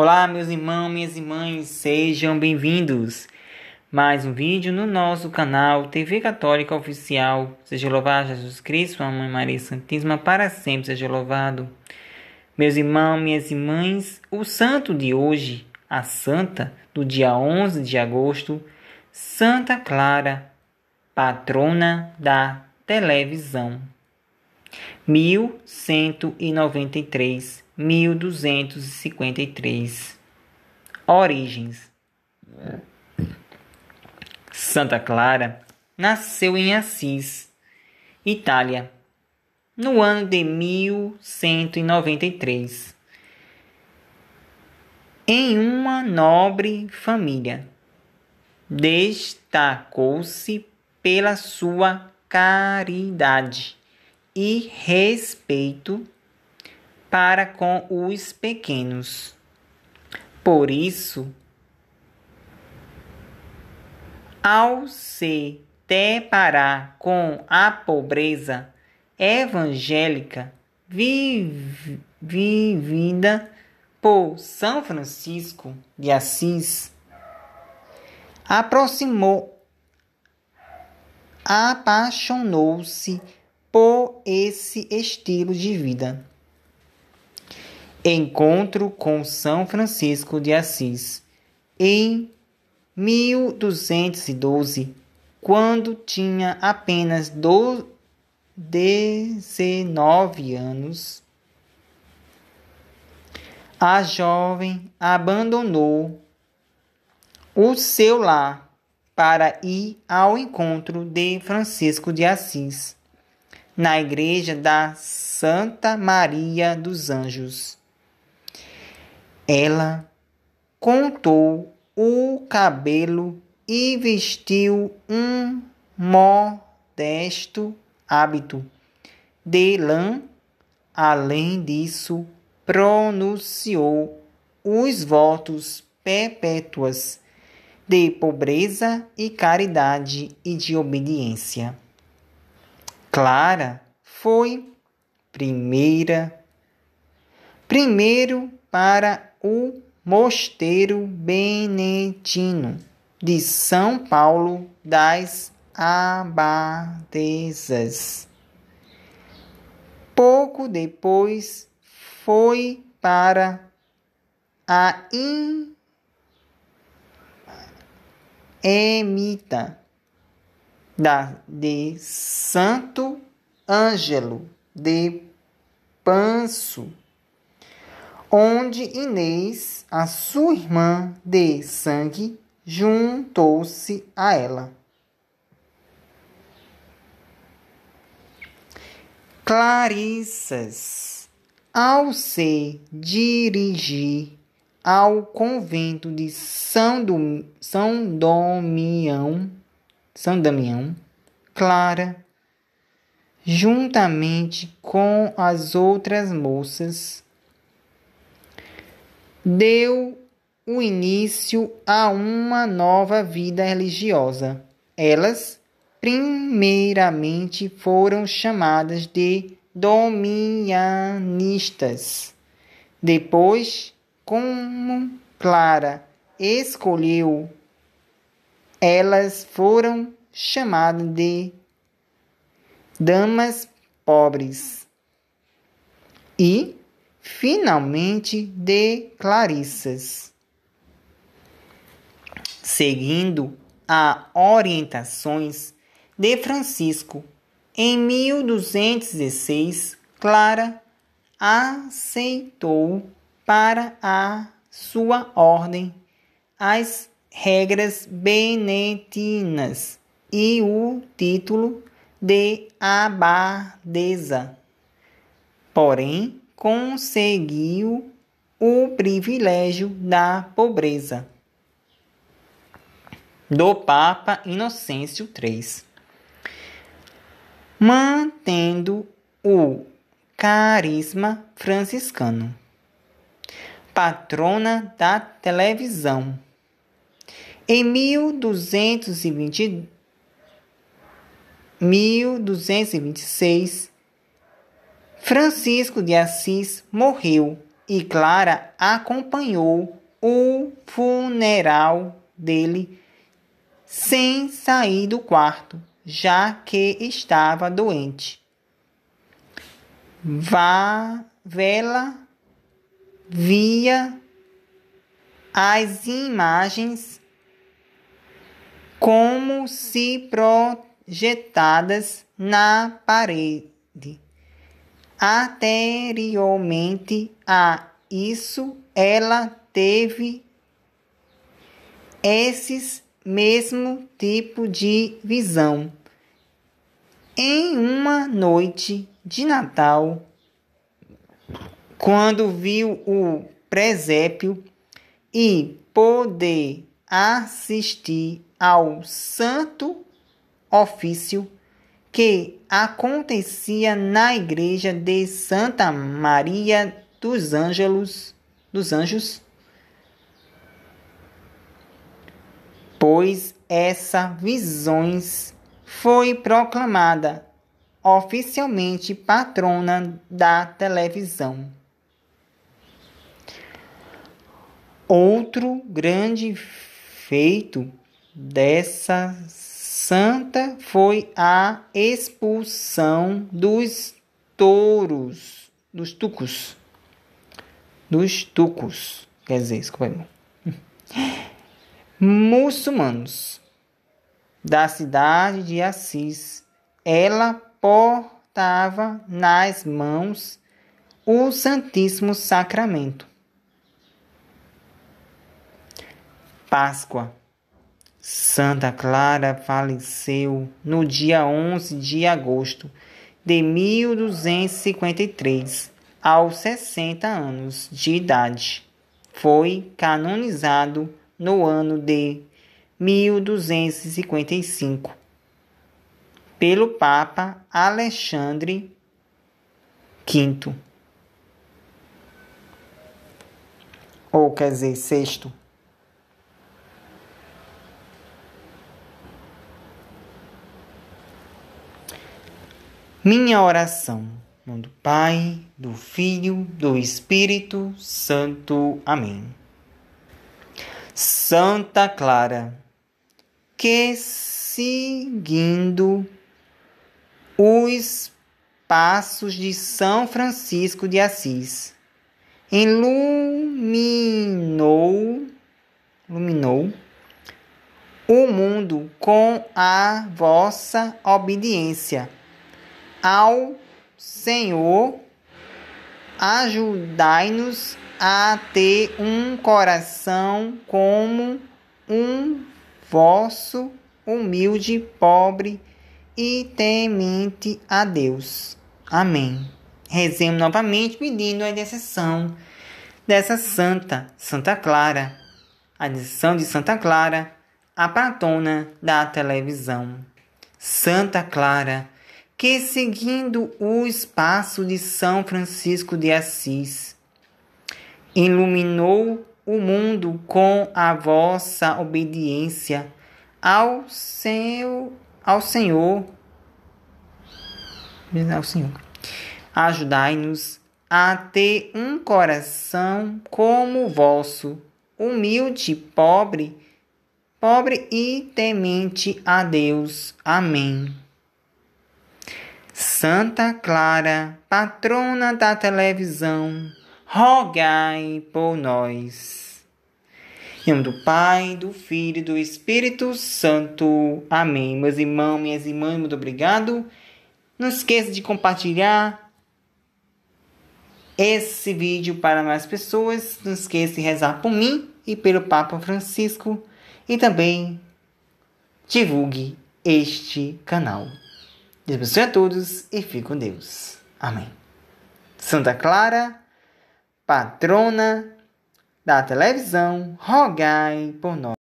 Olá, meus irmãos, minhas irmãs, sejam bem-vindos. Mais um vídeo no nosso canal TV Católica Oficial. Seja louvado Jesus Cristo, a Mãe Maria Santíssima, para sempre seja louvado. Meus irmãos, minhas irmãs, o santo de hoje, a santa do dia 11 de agosto, Santa Clara, patrona da televisão. 1193, 1253. Origens: Santa Clara nasceu em Assis, Itália, no ano de 1193, em uma nobre família. Destacou-se pela sua caridade e respeito para com os pequenos. Por isso, ao se deparar com a pobreza evangélica vivida por São Francisco de Assis, aproximou, apaixonou-se por esse estilo de vida. Encontro com São Francisco de Assis em 1212, quando tinha apenas 19 anos. A jovem abandonou o seu lar para ir ao encontro de Francisco de Assis na igreja da Santa Maria dos Anjos. Ela contou o cabelo e vestiu um modesto hábito de lã. Além disso, pronunciou os votos perpétuos de pobreza e caridade e de obediência. Clara foi primeira primeiro para o mosteiro beneditino de São Paulo das Abadesas. Pouco depois foi para a in... Emita da, de Santo Ângelo de Panso, onde Inês, a sua irmã de sangue, juntou-se a ela. Clarissas, ao se dirigir ao convento de São, Dom, São Domião, são Damião, Clara, juntamente com as outras moças, deu o início a uma nova vida religiosa. Elas, primeiramente, foram chamadas de dominianistas. Depois, como Clara escolheu elas foram chamadas de damas pobres e, finalmente, de clarissas. Seguindo a orientações de Francisco, em 1206 Clara aceitou para a sua ordem as regras benetinas e o título de abadesa. Porém, conseguiu o privilégio da pobreza. Do Papa Inocêncio III. Mantendo o carisma franciscano. Patrona da televisão em 1220, 1226, Francisco de Assis morreu e Clara acompanhou o funeral dele sem sair do quarto, já que estava doente. Vá, vela via as imagens como se projetadas na parede. Anteriormente a isso, ela teve esses mesmo tipo de visão. Em uma noite de Natal, quando viu o presépio e poder assistir ao santo ofício que acontecia na igreja de Santa Maria dos Anjos, dos Anjos, pois essa visões foi proclamada oficialmente patrona da televisão. Outro grande feito dessa santa foi a expulsão dos touros, dos tucos. Dos tucos, quer dizer, desculpa Muçulmanos da cidade de Assis. Ela portava nas mãos o Santíssimo Sacramento. Páscoa Santa Clara faleceu no dia 11 de agosto de 1253, aos 60 anos de idade. Foi canonizado no ano de 1255 pelo Papa Alexandre V. Ou quer dizer, sexto. Minha oração, nome do Pai, do Filho, do Espírito Santo. Amém. Santa Clara, que seguindo os passos de São Francisco de Assis, iluminou, iluminou o mundo com a vossa obediência ao Senhor, ajudai-nos a ter um coração como um vosso, humilde, pobre e temente a Deus. Amém. Rezemos novamente pedindo a intercessão dessa santa, Santa Clara, a decisão de Santa Clara, a patrona da televisão. Santa Clara, que, seguindo o espaço de São Francisco de Assis, iluminou o mundo com a vossa obediência ao seu ao Senhor ao Senhor ajudai-nos a ter um coração como o vosso humilde pobre pobre e temente a Deus amém Santa Clara, patrona da televisão, rogai por nós. Em nome do Pai, do Filho e do Espírito Santo. Amém. Meus irmãos, minhas irmãs, muito obrigado. Não esqueça de compartilhar esse vídeo para mais pessoas. Não esqueça de rezar por mim e pelo Papa Francisco. E também divulgue este canal. Deus abençoe a todos e fique com Deus. Amém. Santa Clara, patrona da televisão, rogai por nós.